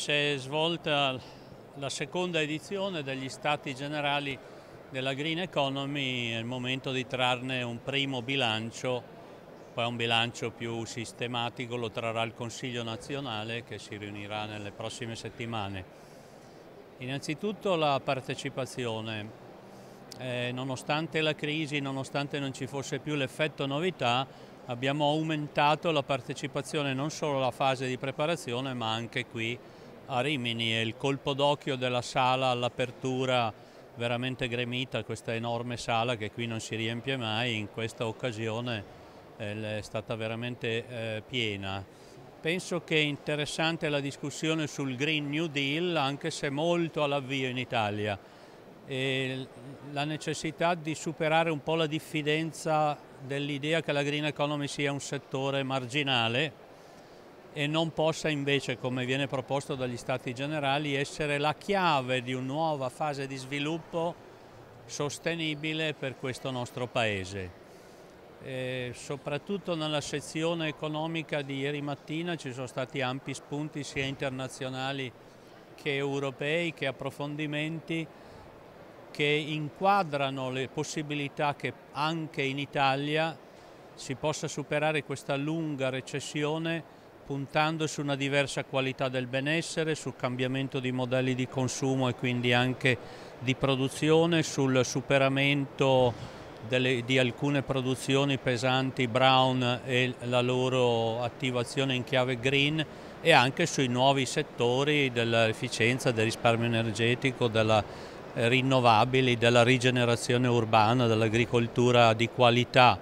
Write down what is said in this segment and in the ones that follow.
si è svolta la seconda edizione degli Stati Generali della Green Economy, è il momento di trarne un primo bilancio, poi un bilancio più sistematico lo trarà il Consiglio nazionale che si riunirà nelle prossime settimane. Innanzitutto la partecipazione. Eh, nonostante la crisi, nonostante non ci fosse più l'effetto novità, abbiamo aumentato la partecipazione non solo alla fase di preparazione ma anche qui a Rimini e il colpo d'occhio della sala all'apertura veramente gremita, questa enorme sala che qui non si riempie mai, in questa occasione eh, è stata veramente eh, piena. Penso che è interessante la discussione sul Green New Deal, anche se molto all'avvio in Italia, e la necessità di superare un po' la diffidenza dell'idea che la green economy sia un settore marginale, e non possa invece, come viene proposto dagli Stati Generali, essere la chiave di una nuova fase di sviluppo sostenibile per questo nostro Paese. E soprattutto nella sezione economica di ieri mattina ci sono stati ampi spunti sia internazionali che europei, che approfondimenti che inquadrano le possibilità che anche in Italia si possa superare questa lunga recessione puntando su una diversa qualità del benessere, sul cambiamento di modelli di consumo e quindi anche di produzione, sul superamento delle, di alcune produzioni pesanti brown e la loro attivazione in chiave green e anche sui nuovi settori dell'efficienza, del risparmio energetico, della eh, rinnovabili, della rigenerazione urbana, dell'agricoltura di qualità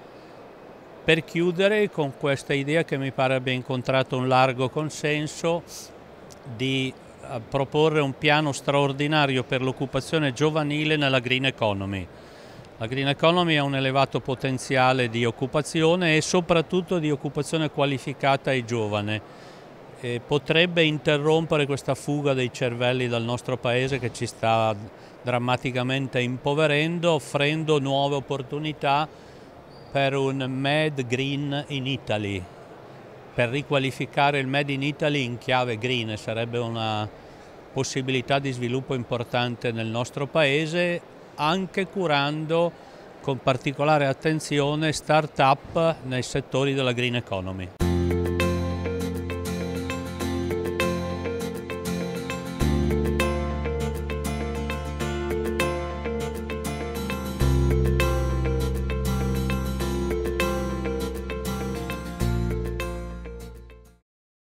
per chiudere con questa idea che mi pare abbia incontrato un largo consenso di eh, proporre un piano straordinario per l'occupazione giovanile nella green economy. La green economy ha un elevato potenziale di occupazione e soprattutto di occupazione qualificata e giovane. E potrebbe interrompere questa fuga dei cervelli dal nostro paese che ci sta drammaticamente impoverendo, offrendo nuove opportunità per un Mad Green in Italy, per riqualificare il Mad in Italy in chiave green, sarebbe una possibilità di sviluppo importante nel nostro paese, anche curando con particolare attenzione start-up nei settori della green economy.